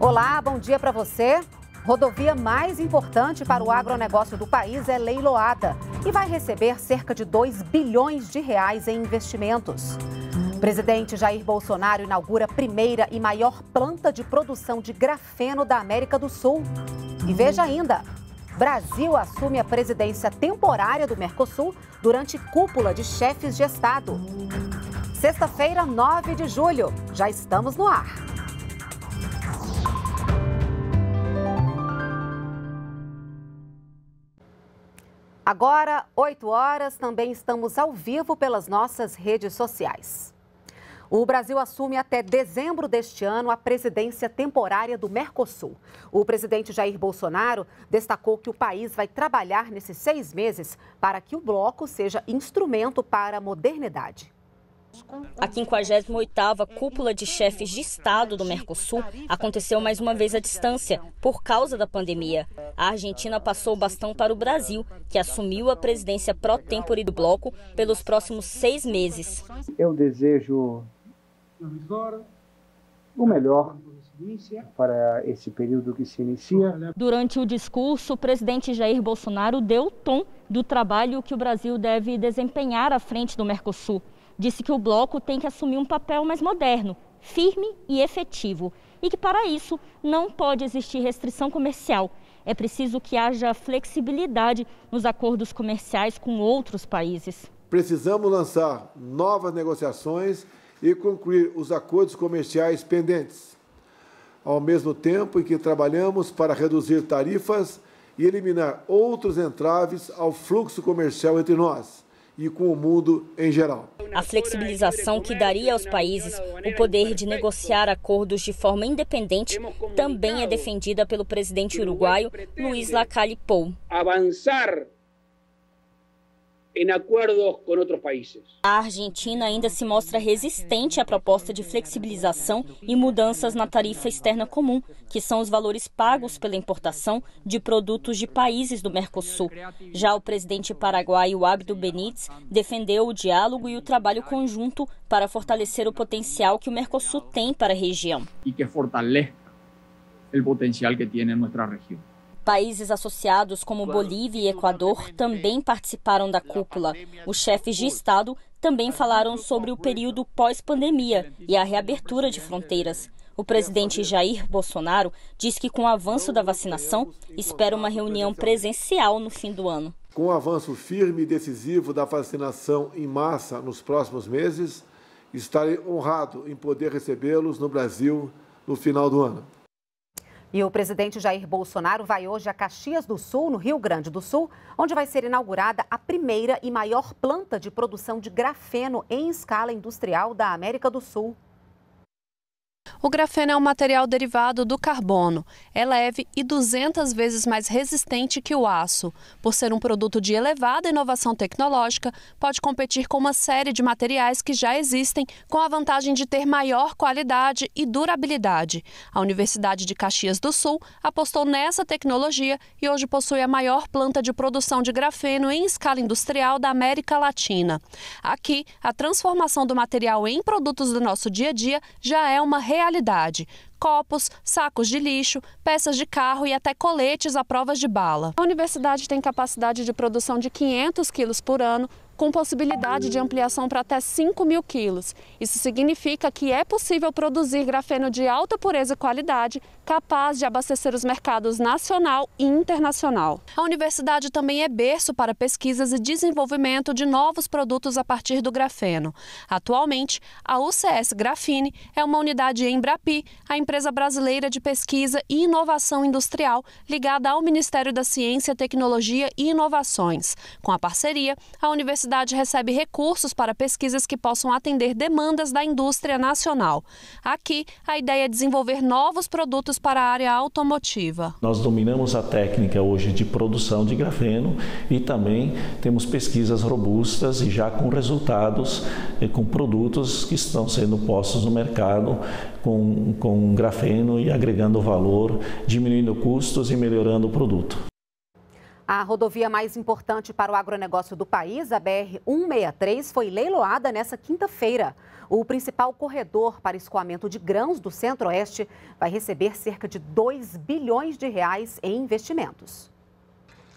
Olá, bom dia para você. Rodovia mais importante para o agronegócio do país é leiloada e vai receber cerca de 2 bilhões de reais em investimentos. O presidente Jair Bolsonaro inaugura a primeira e maior planta de produção de grafeno da América do Sul. E veja ainda, Brasil assume a presidência temporária do Mercosul durante cúpula de chefes de Estado. Sexta-feira, 9 de julho. Já estamos no ar. Agora, 8 horas, também estamos ao vivo pelas nossas redes sociais. O Brasil assume até dezembro deste ano a presidência temporária do Mercosul. O presidente Jair Bolsonaro destacou que o país vai trabalhar nesses seis meses para que o bloco seja instrumento para a modernidade. A 58 Cúpula de Chefes de Estado do Mercosul aconteceu mais uma vez à distância, por causa da pandemia. A Argentina passou o bastão para o Brasil, que assumiu a presidência pró-tempore do bloco pelos próximos seis meses. Eu desejo o melhor para esse período que se inicia. Durante o discurso, o presidente Jair Bolsonaro deu o tom do trabalho que o Brasil deve desempenhar à frente do Mercosul. Disse que o bloco tem que assumir um papel mais moderno, firme e efetivo, e que para isso não pode existir restrição comercial. É preciso que haja flexibilidade nos acordos comerciais com outros países. Precisamos lançar novas negociações e concluir os acordos comerciais pendentes, ao mesmo tempo em que trabalhamos para reduzir tarifas e eliminar outros entraves ao fluxo comercial entre nós e com o mundo em geral. A flexibilização que daria aos países o poder de negociar acordos de forma independente também é defendida pelo presidente uruguaio Luiz Lacalle Pou. Avançar em acordos com outros países. A Argentina ainda se mostra resistente à proposta de flexibilização e mudanças na tarifa externa comum, que são os valores pagos pela importação de produtos de países do Mercosul. Já o presidente paraguaio Abdo Benítez defendeu o diálogo e o trabalho conjunto para fortalecer o potencial que o Mercosul tem para a região. E que fortaleça o potencial que tem em nossa região. Países associados como Bolívia e Equador também participaram da cúpula. Os chefes de Estado também falaram sobre o período pós-pandemia e a reabertura de fronteiras. Eh, o presidente Jair Bolsonaro diz que, com o avanço da vacinação, espera uma reunião presencial no fim do ano. Com o avanço firme e decisivo da vacinação em massa nos próximos meses, estarei honrado em poder recebê-los no Brasil no final do ano. E o presidente Jair Bolsonaro vai hoje a Caxias do Sul, no Rio Grande do Sul, onde vai ser inaugurada a primeira e maior planta de produção de grafeno em escala industrial da América do Sul. O grafeno é um material derivado do carbono. É leve e 200 vezes mais resistente que o aço. Por ser um produto de elevada inovação tecnológica, pode competir com uma série de materiais que já existem, com a vantagem de ter maior qualidade e durabilidade. A Universidade de Caxias do Sul apostou nessa tecnologia e hoje possui a maior planta de produção de grafeno em escala industrial da América Latina. Aqui, a transformação do material em produtos do nosso dia a dia já é uma realidade realidade: copos, sacos de lixo, peças de carro e até coletes à provas de bala. A universidade tem capacidade de produção de 500 quilos por ano, com possibilidade de ampliação para até 5 mil quilos. Isso significa que é possível produzir grafeno de alta pureza e qualidade, capaz de abastecer os mercados nacional e internacional. A universidade também é berço para pesquisas e desenvolvimento de novos produtos a partir do grafeno. Atualmente, a UCS Grafine é uma unidade em Embrapi, a empresa brasileira de pesquisa e inovação industrial ligada ao Ministério da Ciência, Tecnologia e Inovações. Com a parceria, a universidade universidade recebe recursos para pesquisas que possam atender demandas da indústria nacional. Aqui, a ideia é desenvolver novos produtos para a área automotiva. Nós dominamos a técnica hoje de produção de grafeno e também temos pesquisas robustas e já com resultados, eh, com produtos que estão sendo postos no mercado com, com grafeno e agregando valor, diminuindo custos e melhorando o produto. A rodovia mais importante para o agronegócio do país, a BR-163, foi leiloada nesta quinta-feira. O principal corredor para escoamento de grãos do Centro-Oeste vai receber cerca de 2 bilhões de reais em investimentos.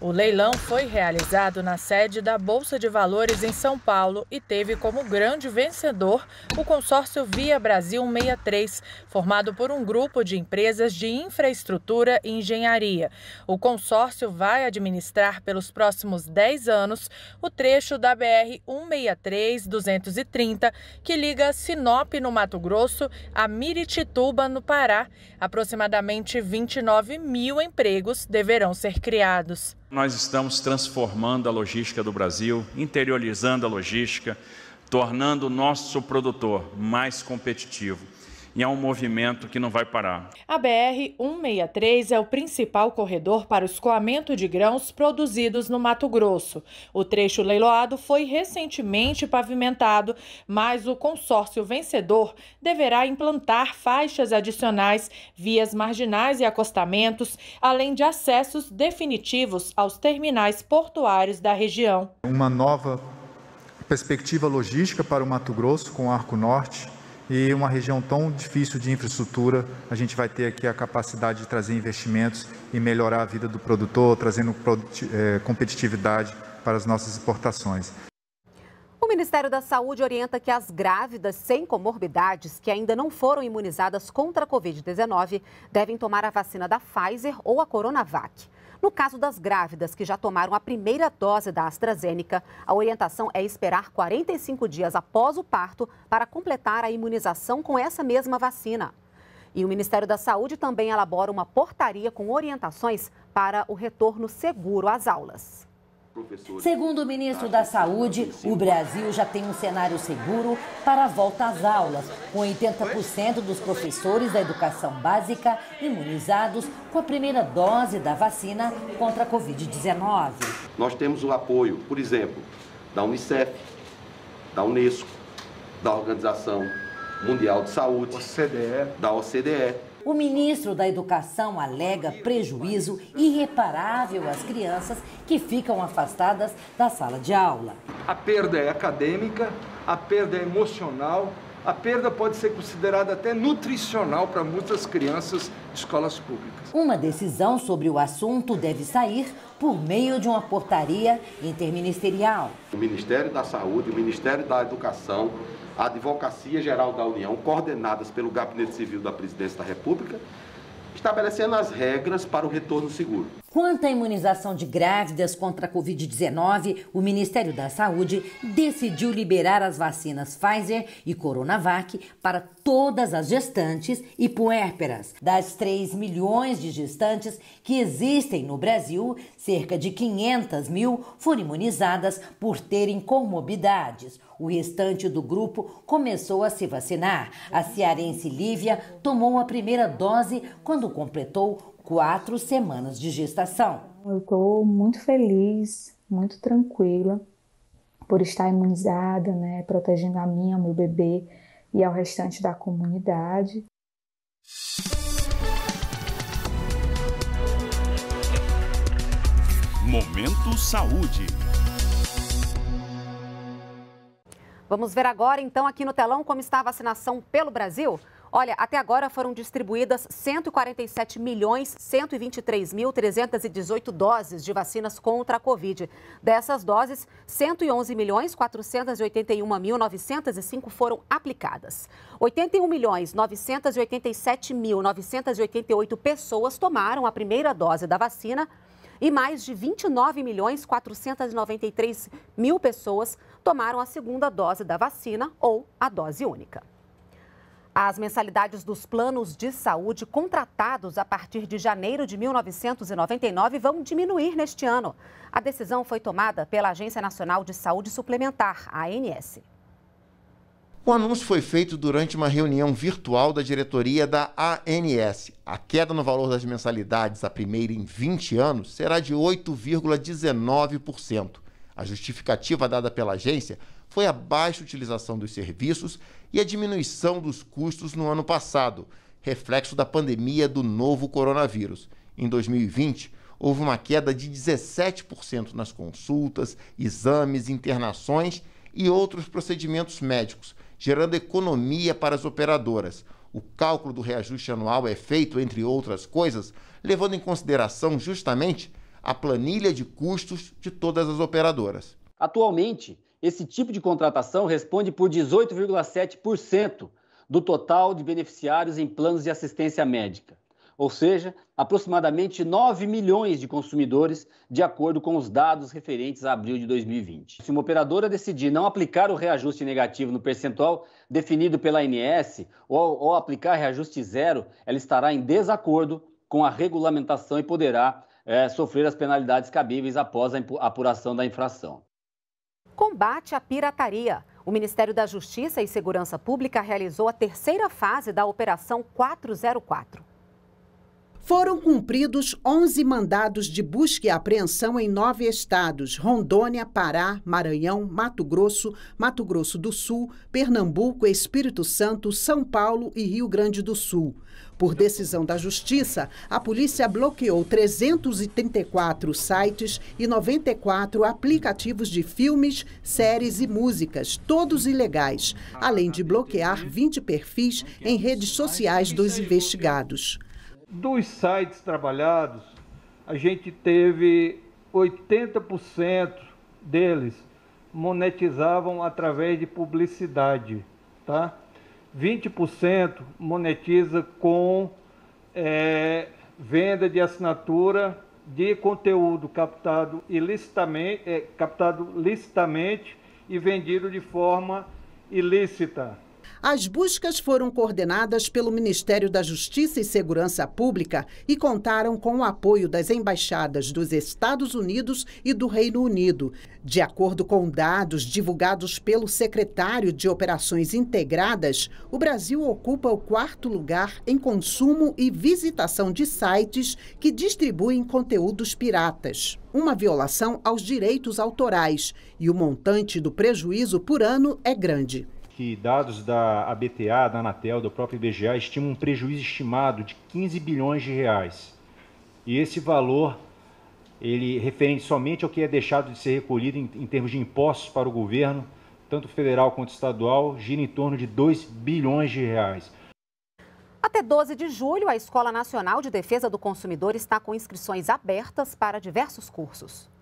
O leilão foi realizado na sede da Bolsa de Valores em São Paulo e teve como grande vencedor o consórcio Via Brasil 63, formado por um grupo de empresas de infraestrutura e engenharia. O consórcio vai administrar pelos próximos 10 anos o trecho da BR 163-230, que liga Sinop, no Mato Grosso, a Miritituba, no Pará. Aproximadamente 29 mil empregos deverão ser criados nós estamos transformando a logística do Brasil, interiorizando a logística, tornando o nosso produtor mais competitivo e é um movimento que não vai parar. A BR-163 é o principal corredor para o escoamento de grãos produzidos no Mato Grosso. O trecho leiloado foi recentemente pavimentado, mas o consórcio vencedor deverá implantar faixas adicionais, vias marginais e acostamentos, além de acessos definitivos aos terminais portuários da região. Uma nova perspectiva logística para o Mato Grosso com o Arco Norte e uma região tão difícil de infraestrutura, a gente vai ter aqui a capacidade de trazer investimentos e melhorar a vida do produtor, trazendo eh, competitividade para as nossas exportações. O Ministério da Saúde orienta que as grávidas sem comorbidades que ainda não foram imunizadas contra a Covid-19 devem tomar a vacina da Pfizer ou a Coronavac. No caso das grávidas que já tomaram a primeira dose da AstraZeneca, a orientação é esperar 45 dias após o parto para completar a imunização com essa mesma vacina. E o Ministério da Saúde também elabora uma portaria com orientações para o retorno seguro às aulas. Segundo o ministro da Saúde, o Brasil já tem um cenário seguro para a volta às aulas, com 80% dos professores da educação básica imunizados com a primeira dose da vacina contra a Covid-19. Nós temos o apoio, por exemplo, da Unicef, da Unesco, da Organização Mundial de Saúde, OCDE. da OCDE o ministro da Educação alega prejuízo irreparável às crianças que ficam afastadas da sala de aula. A perda é acadêmica, a perda é emocional, a perda pode ser considerada até nutricional para muitas crianças de escolas públicas. Uma decisão sobre o assunto deve sair por meio de uma portaria interministerial. O Ministério da Saúde, o Ministério da Educação, a Advocacia Geral da União, coordenadas pelo Gabinete Civil da Presidência da República, estabelecendo as regras para o retorno seguro. Quanto à imunização de grávidas contra a Covid-19, o Ministério da Saúde decidiu liberar as vacinas Pfizer e Coronavac para todas as gestantes e puérperas. Das 3 milhões de gestantes que existem no Brasil, cerca de 500 mil foram imunizadas por terem comorbidades. O restante do grupo começou a se vacinar. A cearense Lívia tomou a primeira dose quando completou quatro semanas de gestação. Eu estou muito feliz, muito tranquila por estar imunizada, né, protegendo a mim, ao meu bebê e ao restante da comunidade. Momento Saúde. Vamos ver agora, então, aqui no telão, como está a vacinação pelo Brasil? Olha, até agora foram distribuídas 147 milhões 123 mil 318 doses de vacinas contra a Covid. Dessas doses, 111 milhões 481 mil 905 foram aplicadas. 81 milhões 987 mil 988 pessoas tomaram a primeira dose da vacina e mais de 29 milhões 493 mil pessoas tomaram a segunda dose da vacina ou a dose única. As mensalidades dos planos de saúde contratados a partir de janeiro de 1999 vão diminuir neste ano. A decisão foi tomada pela Agência Nacional de Saúde Suplementar, ANS. O anúncio foi feito durante uma reunião virtual da diretoria da ANS. A queda no valor das mensalidades, a primeira em 20 anos, será de 8,19%. A justificativa dada pela agência foi a baixa utilização dos serviços e a diminuição dos custos no ano passado, reflexo da pandemia do novo coronavírus. Em 2020, houve uma queda de 17% nas consultas, exames, internações e outros procedimentos médicos, gerando economia para as operadoras. O cálculo do reajuste anual é feito, entre outras coisas, levando em consideração justamente a planilha de custos de todas as operadoras. Atualmente, esse tipo de contratação responde por 18,7% do total de beneficiários em planos de assistência médica, ou seja, aproximadamente 9 milhões de consumidores, de acordo com os dados referentes a abril de 2020. Se uma operadora decidir não aplicar o reajuste negativo no percentual definido pela ANS ou, ou aplicar reajuste zero, ela estará em desacordo com a regulamentação e poderá é, sofrer as penalidades cabíveis após a apuração da infração combate à pirataria. O Ministério da Justiça e Segurança Pública realizou a terceira fase da Operação 404. Foram cumpridos 11 mandados de busca e apreensão em nove estados: Rondônia, Pará, Maranhão, Mato Grosso, Mato Grosso do Sul, Pernambuco, Espírito Santo, São Paulo e Rio Grande do Sul. Por decisão da Justiça, a polícia bloqueou 334 sites e 94 aplicativos de filmes, séries e músicas, todos ilegais, além de bloquear 20 perfis em redes sociais dos investigados. Dos sites trabalhados, a gente teve 80% deles monetizavam através de publicidade, tá? 20% monetiza com é, venda de assinatura de conteúdo captado ilicitamente, é, captado licitamente e vendido de forma ilícita. As buscas foram coordenadas pelo Ministério da Justiça e Segurança Pública e contaram com o apoio das embaixadas dos Estados Unidos e do Reino Unido. De acordo com dados divulgados pelo secretário de Operações Integradas, o Brasil ocupa o quarto lugar em consumo e visitação de sites que distribuem conteúdos piratas uma violação aos direitos autorais e o montante do prejuízo por ano é grande que dados da ABTA, da Anatel, do próprio IBGA estimam um prejuízo estimado de 15 bilhões de reais. E esse valor, ele referente somente ao que é deixado de ser recolhido em, em termos de impostos para o governo, tanto federal quanto estadual, gira em torno de 2 bilhões de reais. Até 12 de julho, a Escola Nacional de Defesa do Consumidor está com inscrições abertas para diversos cursos.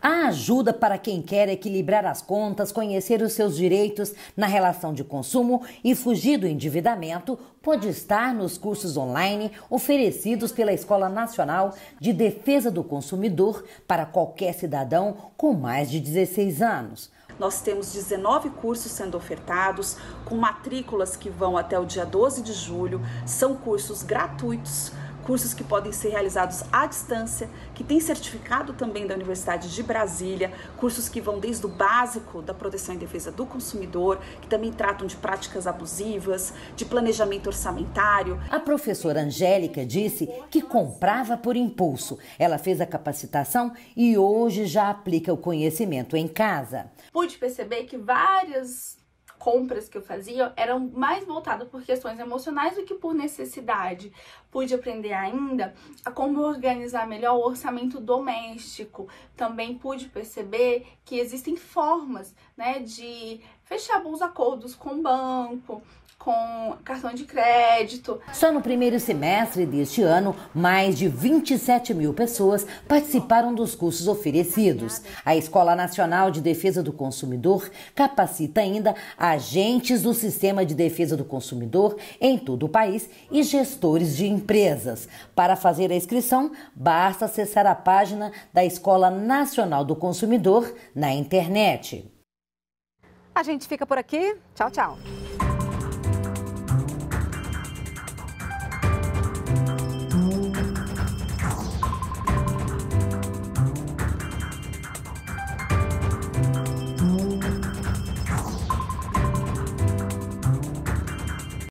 A ajuda para quem quer equilibrar as contas, conhecer os seus direitos na relação de consumo e fugir do endividamento pode estar nos cursos online oferecidos pela Escola Nacional de Defesa do Consumidor para qualquer cidadão com mais de 16 anos. Nós temos 19 cursos sendo ofertados, com matrículas que vão até o dia 12 de julho. São cursos gratuitos cursos que podem ser realizados à distância, que tem certificado também da Universidade de Brasília, cursos que vão desde o básico da proteção e defesa do consumidor, que também tratam de práticas abusivas, de planejamento orçamentário. A professora Angélica disse que comprava por impulso. Ela fez a capacitação e hoje já aplica o conhecimento em casa. Pude perceber que várias compras que eu fazia eram mais voltadas por questões emocionais do que por necessidade. Pude aprender ainda a como organizar melhor o orçamento doméstico. Também pude perceber que existem formas né, de fechar bons acordos com o banco, com cartão de crédito. Só no primeiro semestre deste ano, mais de 27 mil pessoas participaram dos cursos oferecidos. A Escola Nacional de Defesa do Consumidor capacita ainda agentes do Sistema de Defesa do Consumidor em todo o país e gestores de empresas. Para fazer a inscrição, basta acessar a página da Escola Nacional do Consumidor na internet. A gente fica por aqui. Tchau, tchau.